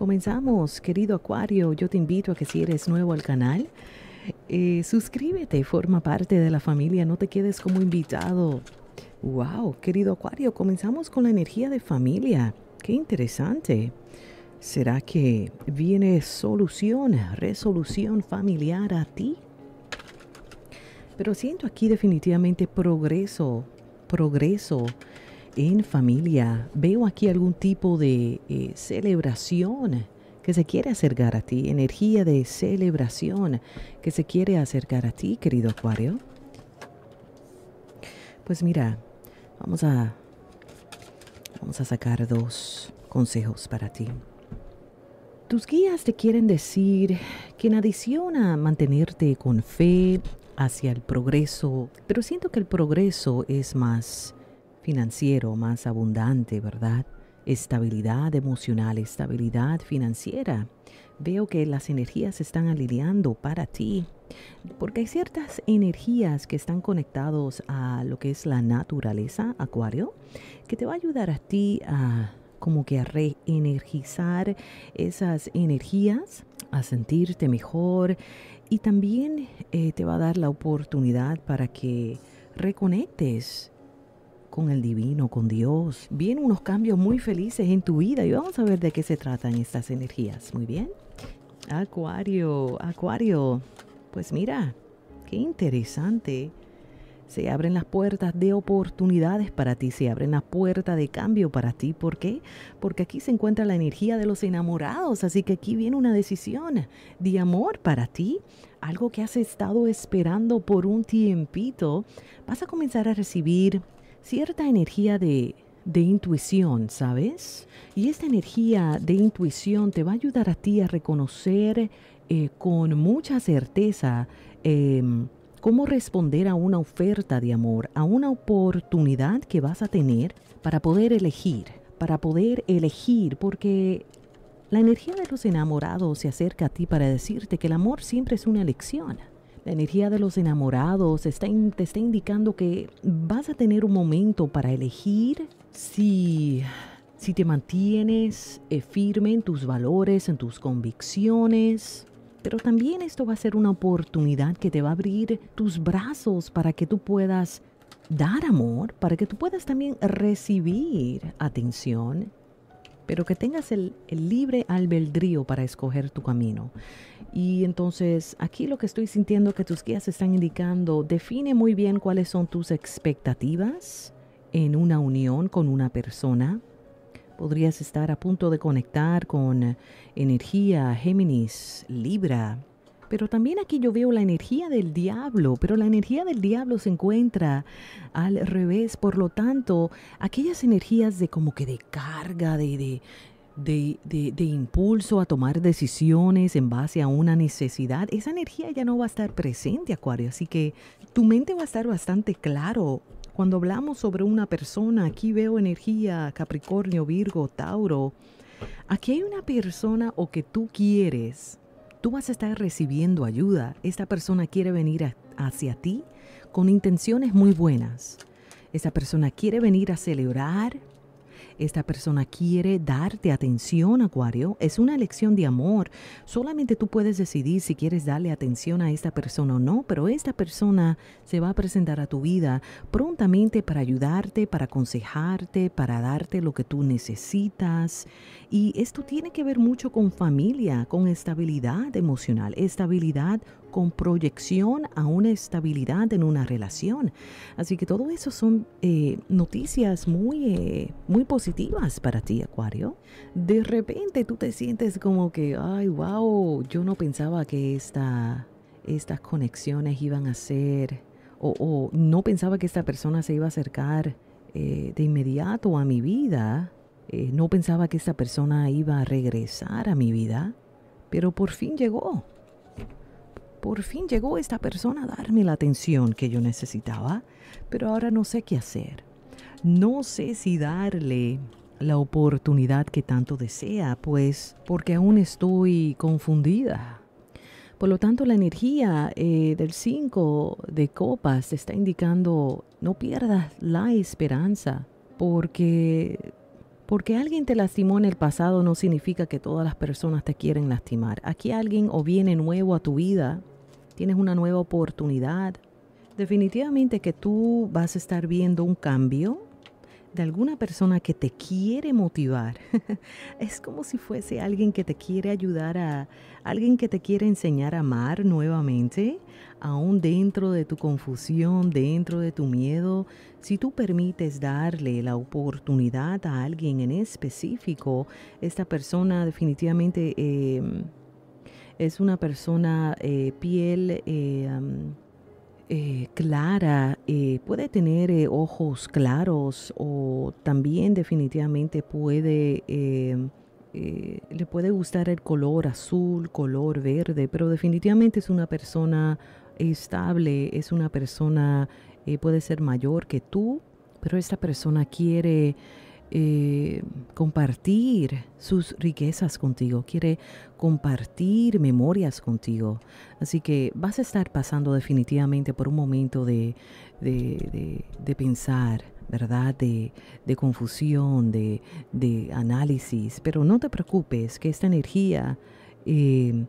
Comenzamos, querido Acuario. Yo te invito a que si eres nuevo al canal, eh, suscríbete, forma parte de la familia, no te quedes como invitado. Wow, querido Acuario, comenzamos con la energía de familia. Qué interesante. ¿Será que viene solución, resolución familiar a ti? Pero siento aquí definitivamente progreso, progreso en familia. Veo aquí algún tipo de eh, celebración que se quiere acercar a ti, energía de celebración que se quiere acercar a ti, querido Acuario. Pues mira, vamos a vamos a sacar dos consejos para ti. Tus guías te quieren decir que en adición a mantenerte con fe hacia el progreso, pero siento que el progreso es más financiero más abundante, ¿verdad? Estabilidad emocional, estabilidad financiera. Veo que las energías se están alineando para ti, porque hay ciertas energías que están conectados a lo que es la naturaleza, Acuario, que te va a ayudar a ti a como que a reenergizar esas energías, a sentirte mejor y también eh, te va a dar la oportunidad para que reconectes con el divino, con Dios. Vienen unos cambios muy felices en tu vida y vamos a ver de qué se tratan estas energías. Muy bien. Acuario, Acuario. Pues mira, qué interesante. Se abren las puertas de oportunidades para ti, se abren las puertas de cambio para ti. ¿Por qué? Porque aquí se encuentra la energía de los enamorados, así que aquí viene una decisión de amor para ti. Algo que has estado esperando por un tiempito, vas a comenzar a recibir cierta energía de, de intuición, ¿sabes? Y esta energía de intuición te va a ayudar a ti a reconocer eh, con mucha certeza em, cómo responder a una oferta de amor, a una oportunidad que vas a tener para poder elegir, para poder elegir, porque la energía de los enamorados se acerca a ti para decirte que el amor siempre es una elección. La energía de los enamorados está te está indicando que vas a tener un momento para elegir si, si te mantienes eh, firme en tus valores, en tus convicciones. Pero también esto va a ser una oportunidad que te va a abrir tus brazos para que tú puedas dar amor, para que tú puedas también recibir atención pero que tengas el, libre albedrío para escoger tu camino. Y entonces aquí lo que estoy sintiendo que tus guías están indicando, define muy bien cuáles son tus expectativas en una unión con una persona. Podrías estar a punto de conectar con energía, Géminis, Libra, pero también aquí yo veo la energía del diablo, pero la energía del diablo se encuentra al revés. Por lo tanto, aquellas energías de como que de carga, de, de de, de, de, impulso a tomar decisiones en base a una necesidad, esa energía ya no va a estar presente, Acuario. Así que tu mente va a estar bastante claro. Cuando hablamos sobre una persona, aquí veo energía, Capricornio, Virgo, Tauro. Aquí hay una persona o que tú quieres Tú vas a estar recibiendo ayuda. Esta persona quiere venir hacia ti con intenciones muy buenas. Esta persona quiere venir a celebrar esta persona quiere darte atención, Acuario. Es una elección de amor. Solamente tú puedes decidir si quieres darle atención a esta persona o no, pero esta persona se va a presentar a tu vida prontamente para ayudarte, para aconsejarte, para darte lo que tú necesitas. Y esto tiene que ver mucho con familia, con estabilidad emocional, estabilidad con proyección a una estabilidad en una relación. Así que todo eso son eh, noticias muy, eh, muy positivas para ti, Acuario. De repente tú te sientes como que, ay, wow, yo no pensaba que esta, estas conexiones iban a ser, o, no pensaba que esta persona se iba a acercar eh, de inmediato a mi vida. no pensaba que esta persona iba a regresar a mi vida, pero por fin llegó. Por fin llegó esta persona a darme la atención que yo necesitaba, pero ahora no sé qué hacer. No sé si darle la oportunidad que tanto desea, pues porque aún estoy confundida. Por lo tanto, la energía eh, del 5 de copas está indicando no pierdas la esperanza, porque porque alguien te lastimó en el pasado no significa que todas las personas te quieren lastimar. Aquí alguien o viene nuevo a tu vida tienes una nueva oportunidad. Definitivamente que tú vas a estar viendo un cambio de alguna persona que te quiere motivar. es como si fuese alguien que te quiere ayudar a, alguien que te quiere enseñar a amar nuevamente, aún dentro de tu confusión, dentro de tu miedo. Si tú permites darle la oportunidad a alguien en específico, esta persona definitivamente... Em, es una persona eh, piel eh, eh, clara, puede tener ojos claros o también definitivamente puede... le puede gustar el color azul, color verde, pero definitivamente es una persona estable, es una persona, puede ser mayor que tú, pero esta persona quiere eh, compartir sus riquezas contigo, quiere compartir memorias contigo. Así que vas a estar pasando definitivamente por un momento de, de, pensar, ¿verdad? De, confusión, de, de, análisis. Pero no te preocupes que esta energía eh,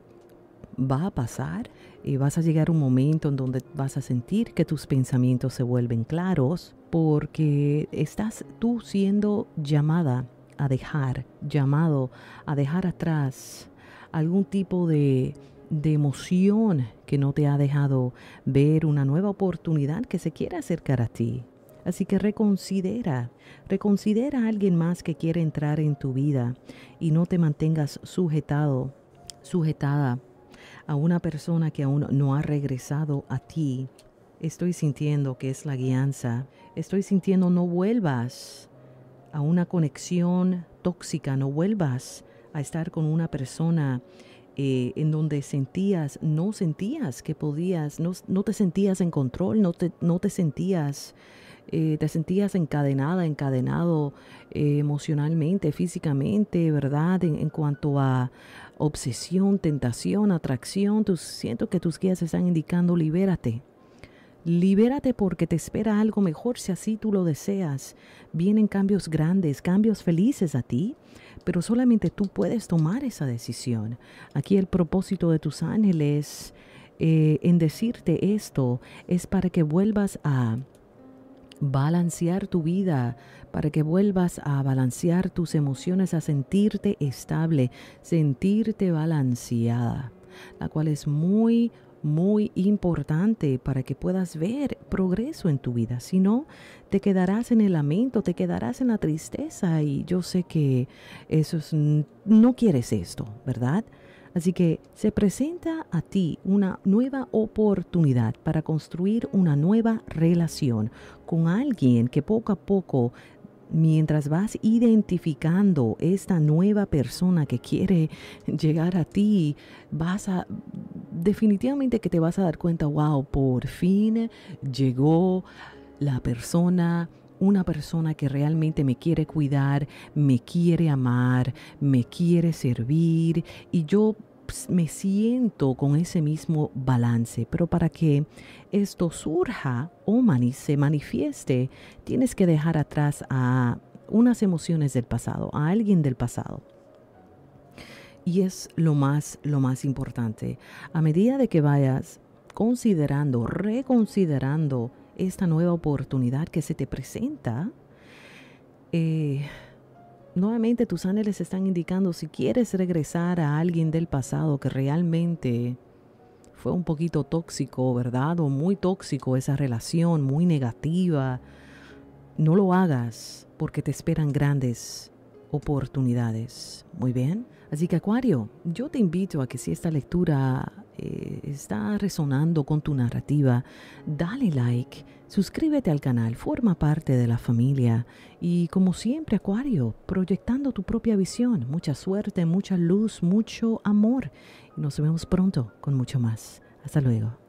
va a pasar y vas a llegar un momento en donde vas a sentir que tus pensamientos se vuelven claros porque estás tú siendo llamada a dejar, llamado a dejar atrás algún tipo de, de emoción que no te ha dejado ver una nueva oportunidad que se quiere acercar a ti. Así que reconsidera, reconsidera a alguien más que quiere entrar en tu vida y no te mantengas sujetado, sujetada a una persona que aún no ha regresado a ti, estoy sintiendo que es la guianza. Estoy sintiendo no vuelvas a una conexión tóxica, no vuelvas a estar con una persona eh, en donde sentías, no sentías que podías, no, te sentías en control, no te, no te sentías eh, te sentías encadenada, encadenado eh, emocionalmente, físicamente, ¿verdad? En, cuanto a obsesión, tentación, atracción, tú, siento que tus guías están indicando libérate. Libérate porque te espera algo mejor si así tú lo deseas. Vienen cambios grandes, cambios felices a ti, pero solamente tú puedes tomar esa decisión. Aquí el propósito de tus ángeles eh, en decirte esto es para que vuelvas a balancear tu vida para que vuelvas a balancear tus emociones, a sentirte estable, sentirte balanceada, la cual es muy muy importante para que puedas ver progreso en tu vida. Si no, te quedarás en el lamento, te quedarás en la tristeza y yo sé que eso no quieres esto, ¿verdad? Así que se presenta a ti una nueva oportunidad para construir una nueva relación con alguien que poco a poco mientras vas identificando esta nueva persona que quiere llegar a ti, vas a definitivamente que te vas a dar cuenta, wow, por fin llegó la persona una persona que realmente me quiere cuidar, me quiere amar, me quiere servir y yo pues, me siento con ese mismo balance, pero para que esto surja o se manifieste, tienes que dejar atrás a unas emociones del pasado, a alguien del pasado. Y es lo más, lo más importante. A medida de que vayas considerando, reconsiderando esta nueva oportunidad que se te presenta, eh, nuevamente tus ángeles están indicando si quieres regresar a alguien del pasado que realmente fue un poquito tóxico, ¿verdad? O muy tóxico esa relación, muy negativa. No lo hagas porque te esperan grandes oportunidades. Muy bien. Así que Acuario, yo te invito a que si esta lectura eh, está resonando con tu narrativa, dale like, suscríbete al canal, forma parte de la familia y como siempre Acuario, proyectando tu propia visión, mucha suerte, mucha luz, mucho amor. Nos vemos pronto con mucho más. Hasta luego.